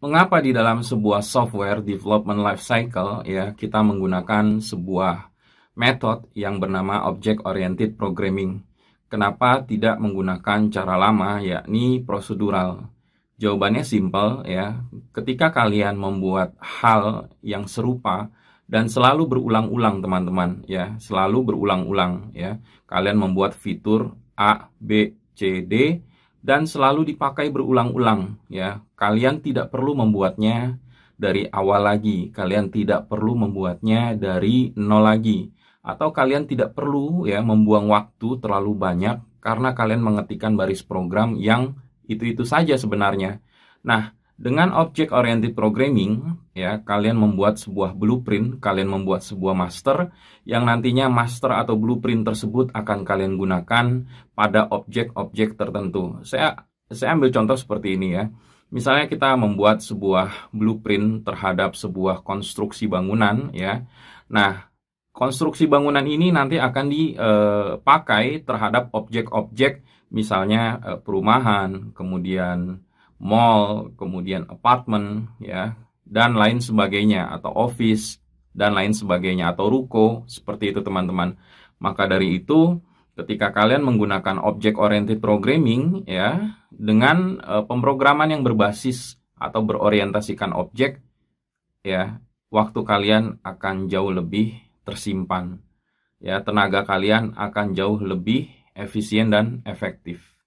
Mengapa di dalam sebuah software development life cycle ya kita menggunakan sebuah metode yang bernama object oriented programming? Kenapa tidak menggunakan cara lama yakni prosedural? Jawabannya simpel ya. Ketika kalian membuat hal yang serupa dan selalu berulang-ulang teman-teman ya, selalu berulang-ulang ya. Kalian membuat fitur A, B, C, D dan selalu dipakai berulang-ulang ya. Kalian tidak perlu membuatnya dari awal lagi. Kalian tidak perlu membuatnya dari nol lagi atau kalian tidak perlu ya membuang waktu terlalu banyak karena kalian mengetikkan baris program yang itu-itu saja sebenarnya. Nah, dengan object oriented programming, ya, kalian membuat sebuah blueprint, kalian membuat sebuah master yang nantinya master atau blueprint tersebut akan kalian gunakan pada objek-objek tertentu. Saya saya ambil contoh seperti ini ya. Misalnya kita membuat sebuah blueprint terhadap sebuah konstruksi bangunan ya. Nah, konstruksi bangunan ini nanti akan dipakai eh, terhadap objek-objek misalnya eh, perumahan, kemudian mall, kemudian apartemen, ya, dan lain sebagainya, atau office, dan lain sebagainya, atau ruko, seperti itu teman-teman. Maka dari itu, ketika kalian menggunakan object oriented programming, ya, dengan e, pemrograman yang berbasis atau berorientasikan objek, ya, waktu kalian akan jauh lebih tersimpan. Ya, tenaga kalian akan jauh lebih efisien dan efektif.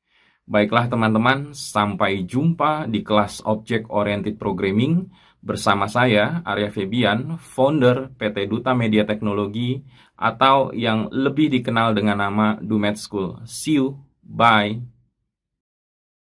Baiklah teman-teman, sampai jumpa di kelas Object Oriented Programming bersama saya Arya Febian, founder PT Duta Media Teknologi atau yang lebih dikenal dengan nama Dumet School. See you, bye.